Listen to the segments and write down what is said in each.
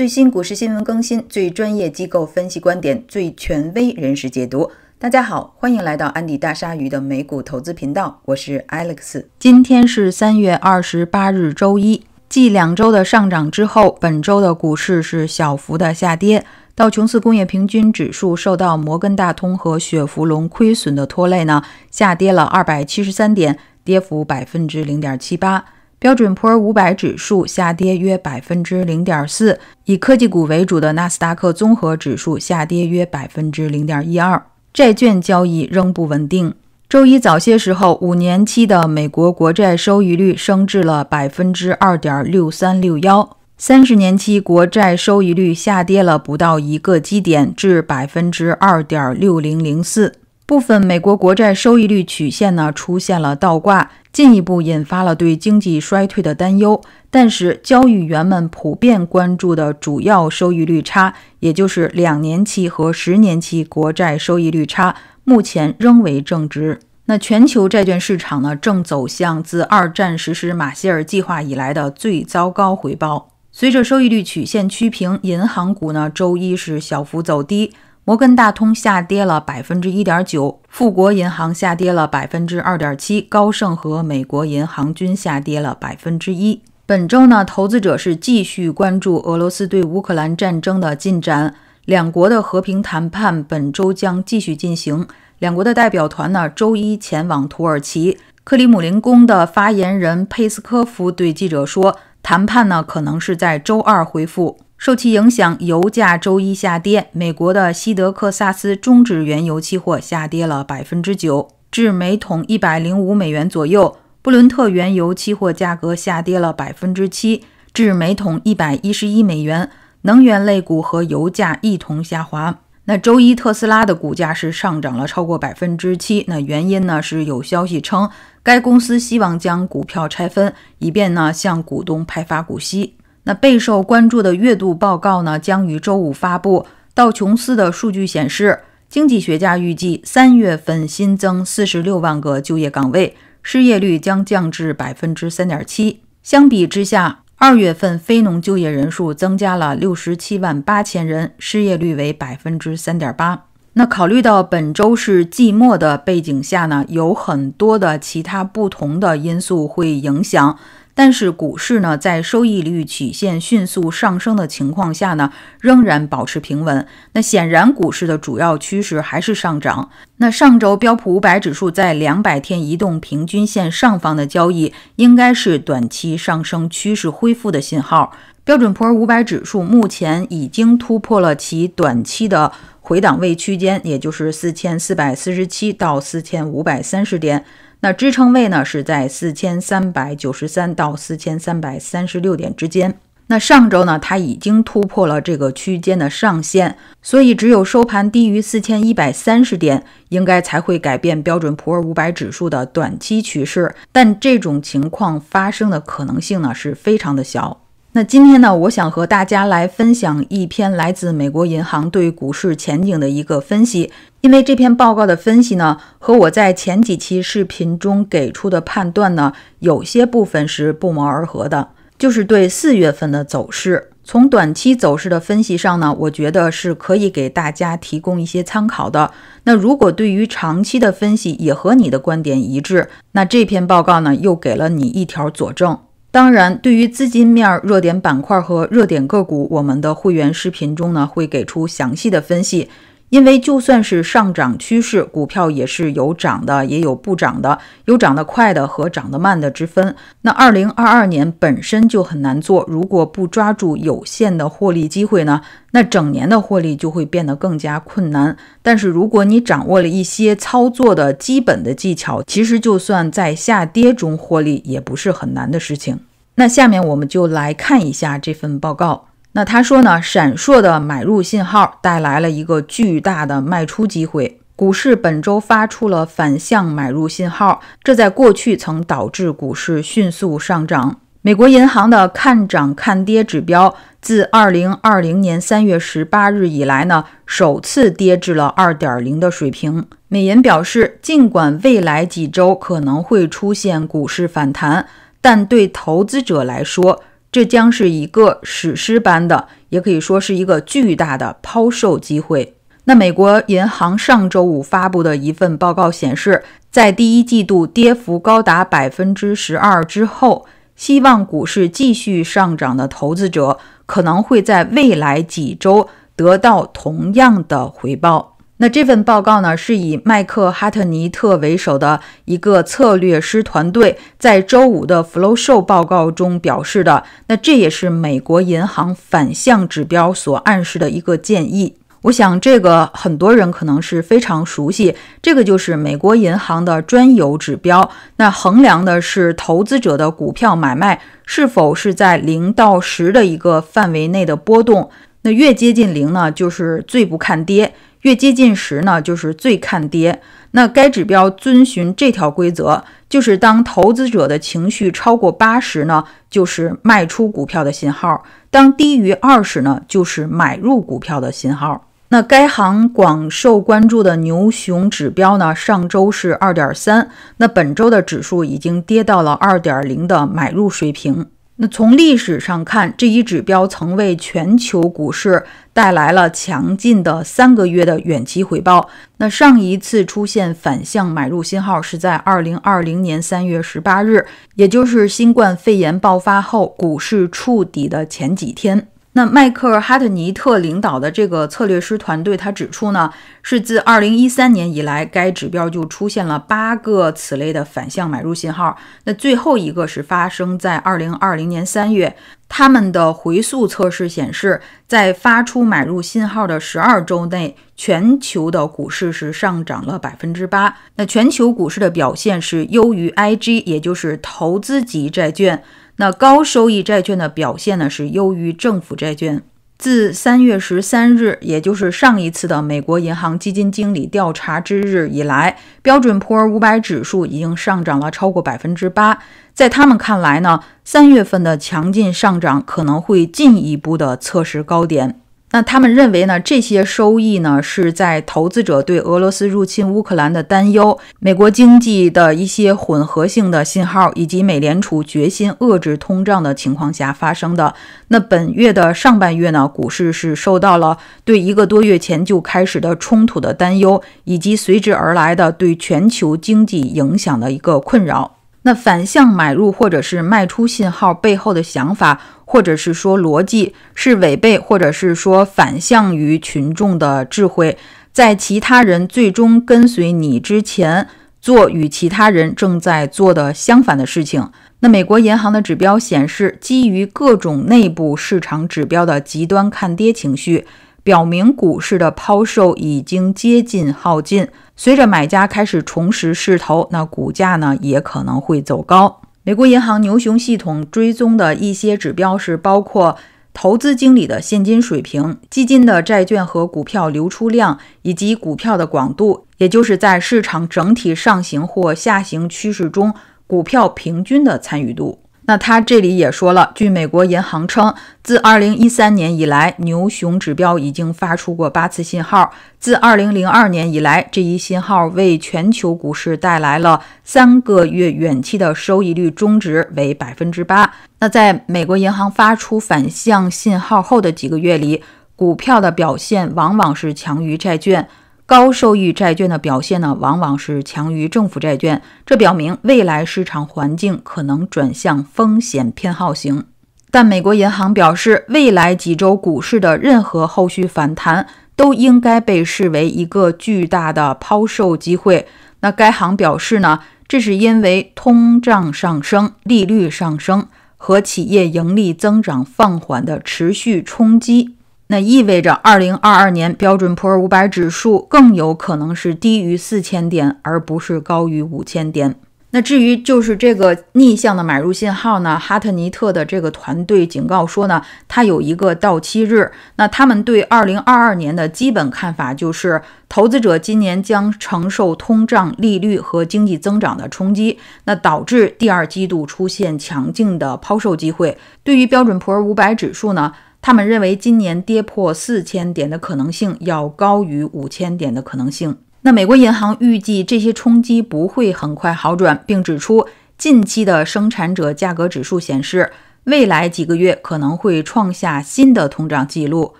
最新股市新闻更新，最专业机构分析观点，最权威人士解读。大家好，欢迎来到安迪大鲨鱼的美股投资频道，我是 Alex。今天是三月二十八日，周一。继两周的上涨之后，本周的股市是小幅的下跌。道琼斯工业平均指数受到摩根大通和雪佛龙亏损的拖累呢，下跌了二百七十三点，跌幅百分之零点七八。标准普尔五百指数下跌约百分之零点四，以科技股为主的纳斯达克综合指数下跌约百分之零点一二。债券交易仍不稳定。周一早些时候，五年期的美国国债收益率升至了百分之二点六三六幺，三十年期国债收益率下跌了不到一个基点至百分之二点六零零四。部分美国国债收益率曲线呢出现了倒挂。进一步引发了对经济衰退的担忧，但是交易员们普遍关注的主要收益率差，也就是两年期和十年期国债收益率差，目前仍为正值。那全球债券市场呢，正走向自二战实施马歇尔计划以来的最糟糕回报。随着收益率曲线趋平，银行股呢，周一是小幅走低。摩根大通下跌了百分之一点九，富国银行下跌了百分之二点七，高盛和美国银行均下跌了百分之一。本周呢，投资者是继续关注俄罗斯对乌克兰战争的进展，两国的和平谈判本周将继续进行。两国的代表团呢，周一前往土耳其。克里姆林宫的发言人佩斯科夫对记者说：“谈判呢，可能是在周二恢复。”受其影响，油价周一下跌。美国的西德克萨斯中指原油期货下跌了百分之九，至每桶一百零五美元左右。布伦特原油期货价格下跌了百分之七，至每桶一百一十一美元。能源类股和油价一同下滑。那周一，特斯拉的股价是上涨了超过百分之七。那原因呢？是有消息称，该公司希望将股票拆分，以便呢向股东派发股息。那备受关注的月度报告呢，将于周五发布。道琼斯的数据显示，经济学家预计三月份新增四十六万个就业岗位，失业率将降至百分之三点七。相比之下，二月份非农就业人数增加了六十七万八千人，失业率为百分之三点八。那考虑到本周是季末的背景下呢，有很多的其他不同的因素会影响。但是股市呢，在收益率曲线迅速上升的情况下呢，仍然保持平稳。那显然，股市的主要趋势还是上涨。那上周标普五百指数在两百天移动平均线上方的交易，应该是短期上升趋势恢复的信号。标准普尔五百指数目前已经突破了其短期的回档位区间，也就是四千四百四十七到四千五百三十点。那支撑位呢是在四千三百九十三到四千三百三十六点之间。那上周呢，它已经突破了这个区间的上限，所以只有收盘低于四千一百三十点，应该才会改变标准普尔五百指数的短期趋势。但这种情况发生的可能性呢是非常的小。那今天呢，我想和大家来分享一篇来自美国银行对股市前景的一个分析，因为这篇报告的分析呢，和我在前几期视频中给出的判断呢，有些部分是不谋而合的，就是对四月份的走势，从短期走势的分析上呢，我觉得是可以给大家提供一些参考的。那如果对于长期的分析也和你的观点一致，那这篇报告呢，又给了你一条佐证。当然，对于资金面、热点板块和热点个股，我们的会员视频中呢会给出详细的分析。因为就算是上涨趋势，股票也是有涨的，也有不涨的，有涨得快的和涨得慢的之分。那二零二二年本身就很难做，如果不抓住有限的获利机会呢，那整年的获利就会变得更加困难。但是如果你掌握了一些操作的基本的技巧，其实就算在下跌中获利也不是很难的事情。那下面我们就来看一下这份报告。那他说呢，闪烁的买入信号带来了一个巨大的卖出机会。股市本周发出了反向买入信号，这在过去曾导致股市迅速上涨。美国银行的看涨看跌指标自2020年3月18日以来呢，首次跌至了2.0的水平。美银表示，尽管未来几周可能会出现股市反弹，但对投资者来说，这将是一个史诗般的，也可以说是一个巨大的抛售机会。那美国银行上周五发布的一份报告显示，在第一季度跌幅高达百分之十二之后，希望股市继续上涨的投资者可能会在未来几周得到同样的回报。那这份报告呢，是以麦克哈特尼特为首的一个策略师团队在周五的 Flow Show 报告中表示的。那这也是美国银行反向指标所暗示的一个建议。我想这个很多人可能是非常熟悉，这个就是美国银行的专有指标。那衡量的是投资者的股票买卖是否是在零到十的一个范围内的波动。那越接近零呢，就是最不看跌。越接近十呢，就是最看跌。那该指标遵循这条规则，就是当投资者的情绪超过八十呢，就是卖出股票的信号；当低于二十呢，就是买入股票的信号。那该行广受关注的牛熊指标呢，上周是二点三，那本周的指数已经跌到了二点零的买入水平。那从历史上看，这一指标曾为全球股市带来了强劲的三个月的远期回报。那上一次出现反向买入信号是在二零二零年三月十八日，也就是新冠肺炎爆发后股市触底的前几天。那迈克尔·哈特尼特领导的这个策略师团队，他指出呢，是自2013年以来，该指标就出现了八个此类的反向买入信号。那最后一个是发生在2020年3月。他们的回溯测试显示，在发出买入信号的12周内，全球的股市是上涨了8%。那全球股市的表现是优于 IG，也就是投资级债券。那高收益债券的表现呢？是优于政府债券。自三月十三日，也就是上一次的美国银行基金经理调查之日以来，标准普尔五百指数已经上涨了超过百分之八。在他们看来呢，三月份的强劲上涨可能会进一步的测试高点。那他们认为呢？这些收益呢是在投资者对俄罗斯入侵乌克兰的担忧、美国经济的一些混合性的信号，以及美联储决心遏制通胀的情况下发生的。那本月的上半月呢，股市是受到了对一个多月前就开始的冲突的担忧，以及随之而来的对全球经济影响的一个困扰。那反向买入或者是卖出信号背后的想法，或者是说逻辑，是违背或者是说反向于群众的智慧，在其他人最终跟随你之前，做与其他人正在做的相反的事情。那美国银行的指标显示，基于各种内部市场指标的极端看跌情绪，表明股市的抛售已经接近耗尽。随着买家开始重拾势头，那股价呢也可能会走高。美国银行牛熊系统追踪的一些指标是包括投资经理的现金水平、基金的债券和股票流出量，以及股票的广度，也就是在市场整体上行或下行趋势中，股票平均的参与度。那他这里也说了，据美国银行称，自2013年以来，牛熊指标已经发出过八次信号。自2002年以来，这一信号为全球股市带来了三个月远期的收益率中值为百分之八。那在美国银行发出反向信号后的几个月里，股票的表现往往是强于债券。高收益债券的表现呢，往往是强于政府债券，这表明未来市场环境可能转向风险偏好型。但美国银行表示，未来几周股市的任何后续反弹都应该被视为一个巨大的抛售机会。那该行表示呢，这是因为通胀上升、利率上升和企业盈利增长放缓的持续冲击。那意味着，二零二二年标准普尔五百指数更有可能是低于四千点，而不是高于五千点。那至于就是这个逆向的买入信号呢？哈特尼特的这个团队警告说呢，它有一个到期日。那他们对二零二二年的基本看法就是，投资者今年将承受通胀、利率和经济增长的冲击，那导致第二季度出现强劲的抛售机会。对于标准普尔五百指数呢？他们认为，今年跌破四千点的可能性要高于五千点的可能性。那美国银行预计，这些冲击不会很快好转，并指出近期的生产者价格指数显示，未来几个月可能会创下新的通胀记录。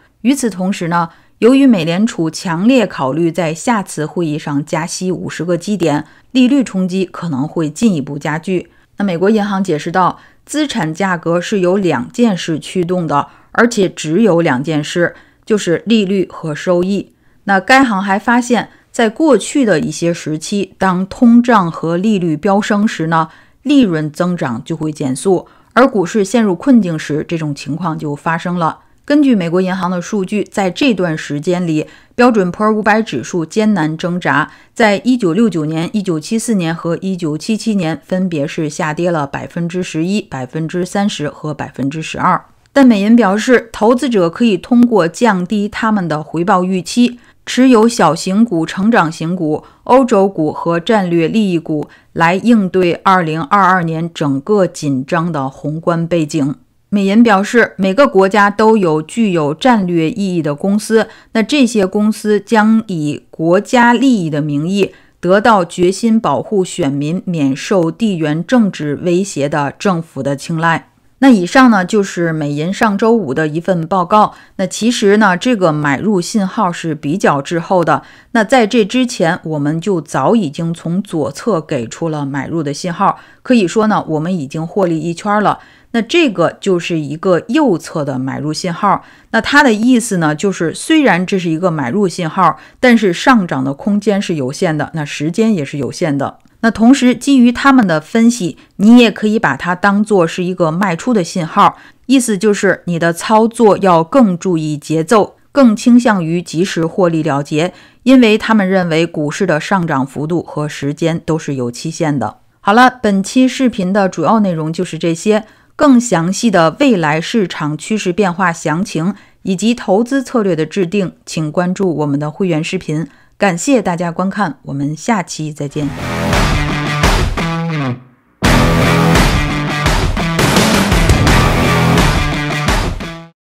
与此同时呢，由于美联储强烈考虑在下次会议上加息五十个基点，利率冲击可能会进一步加剧。那美国银行解释到，资产价格是由两件事驱动的。而且只有两件事，就是利率和收益。那该行还发现，在过去的一些时期，当通胀和利率飙升时呢，利润增长就会减速；而股市陷入困境时，这种情况就发生了。根据美国银行的数据，在这段时间里，标准普尔五百指数艰难挣扎，在一九六九年、一九七四年和一九七七年，分别是下跌了百分之十一、百分之三十和百分之十二。但美银表示，投资者可以通过降低他们的回报预期，持有小型股、成长型股、欧洲股和战略利益股来应对2022年整个紧张的宏观背景。美银表示，每个国家都有具有战略意义的公司，那这些公司将以国家利益的名义，得到决心保护选民免受地缘政治威胁的政府的青睐。那以上呢就是美银上周五的一份报告。那其实呢，这个买入信号是比较滞后的。那在这之前，我们就早已经从左侧给出了买入的信号。可以说呢，我们已经获利一圈了。那这个就是一个右侧的买入信号。那它的意思呢，就是虽然这是一个买入信号，但是上涨的空间是有限的，那时间也是有限的。那同时，基于他们的分析，你也可以把它当做是一个卖出的信号，意思就是你的操作要更注意节奏，更倾向于及时获利了结，因为他们认为股市的上涨幅度和时间都是有期限的。好了，本期视频的主要内容就是这些，更详细的未来市场趋势变化详情以及投资策略的制定，请关注我们的会员视频。感谢大家观看，我们下期再见。